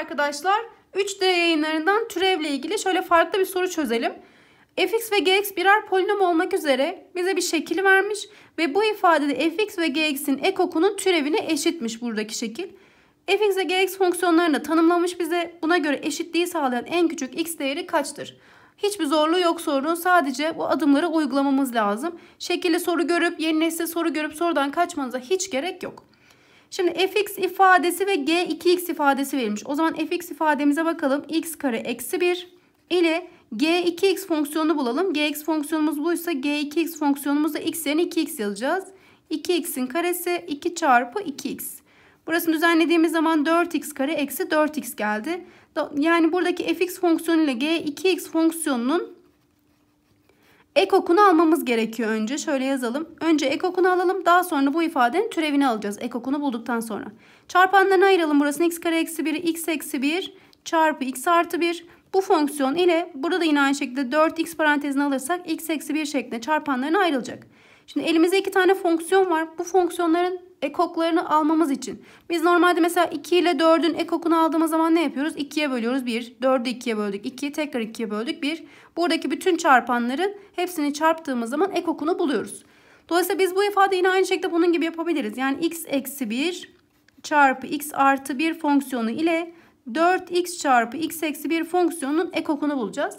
arkadaşlar 3D yayınlarından türevle ilgili şöyle farklı bir soru çözelim. fx ve gx birer polinom olmak üzere bize bir şekil vermiş ve bu ifadede fx ve gx'in ekokunun türevine eşitmiş buradaki şekil. fx ve gx fonksiyonlarını tanımlamış bize buna göre eşitliği sağlayan en küçük x değeri kaçtır? Hiçbir zorluğu yok sorunun sadece bu adımları uygulamamız lazım. Şekilli soru görüp yerine ise soru görüp sorudan kaçmanıza hiç gerek yok. Şimdi fx ifadesi ve g2x ifadesi verilmiş. O zaman fx ifademize bakalım. x kare eksi 1 ile g2x fonksiyonunu bulalım. gx fonksiyonumuz buysa g2x fonksiyonumuzda x yerine 2x yazacağız. 2x'in karesi 2 çarpı 2x. Burasını düzenlediğimiz zaman 4x kare eksi 4x geldi. Yani buradaki fx fonksiyonu ile g2x fonksiyonunun Ek okunu almamız gerekiyor önce. Şöyle yazalım. Önce ek okunu alalım. Daha sonra bu ifadenin türevini alacağız. Ek okunu bulduktan sonra. Çarpanlarını ayıralım. Burası x kare eksi 1, x eksi 1 çarpı x artı 1. Bu fonksiyon ile burada yine aynı şekilde 4x parantezini alırsak x eksi 1 şeklinde çarpanlarına ayrılacak. Şimdi elimizde iki tane fonksiyon var. Bu fonksiyonların ekoklarını almamız için. Biz normalde mesela 2 ile 4'ün ekokunu aldığımız zaman ne yapıyoruz? 2'ye bölüyoruz 1, 4'ü 2'ye böldük 2, tekrar 2'ye böldük 1. Buradaki bütün çarpanların hepsini çarptığımız zaman ekokunu buluyoruz. Dolayısıyla biz bu ifadeyi yine aynı şekilde bunun gibi yapabiliriz. Yani x eksi 1 çarpı x artı 1 fonksiyonu ile 4x çarpı x eksi 1 fonksiyonunun ekokunu bulacağız.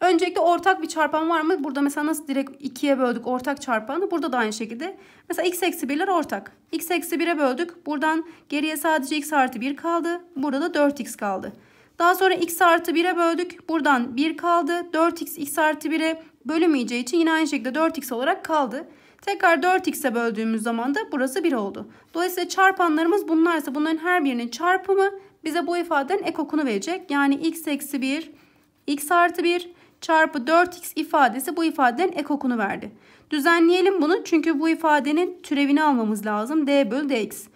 Öncelikle ortak bir çarpan var mı? Burada mesela nasıl direkt ikiye böldük ortak çarpanı. Burada da aynı şekilde. Mesela x eksi 1'ler ortak. x eksi 1'e böldük. Buradan geriye sadece x artı 1 kaldı. Burada da 4x kaldı. Daha sonra x artı 1'e böldük. Buradan 1 kaldı. 4x x artı 1'e bölünmeyeceği için yine aynı şekilde 4x olarak kaldı. Tekrar 4x'e böldüğümüz zaman da burası 1 oldu. Dolayısıyla çarpanlarımız bunlarsa bunların her birinin çarpımı bize bu ifadenin ekokunu verecek. Yani x eksi 1, x artı 1 çarpı 4x ifadesi bu ifadenin ekokunu verdi. Düzenleyelim bunu çünkü bu ifadenin türevini almamız lazım. d bölü dx.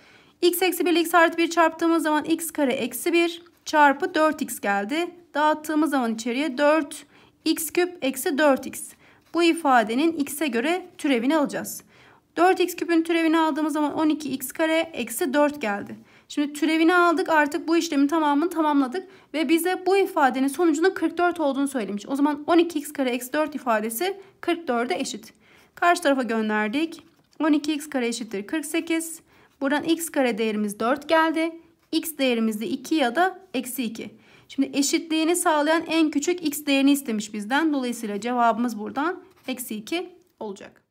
x eksi 1 x artı 1 çarptığımız zaman x kare eksi 1 çarpı 4x geldi. Dağıttığımız zaman içeriye 4 x küp eksi 4x. Bu ifadenin x'e göre türevini alacağız. 4x küpün türevini aldığımız zaman 12x kare eksi 4 geldi. Şimdi türevini aldık artık bu işlemin tamamını tamamladık. Ve bize bu ifadenin sonucunun 44 olduğunu söylemiş. O zaman 12x kare x 4 ifadesi 44'e eşit. Karşı tarafa gönderdik. 12x kare eşittir 48. Buradan x kare değerimiz 4 geldi. x değerimiz de 2 ya da eksi 2. Şimdi eşitliğini sağlayan en küçük x değerini istemiş bizden. Dolayısıyla cevabımız buradan eksi 2 olacak.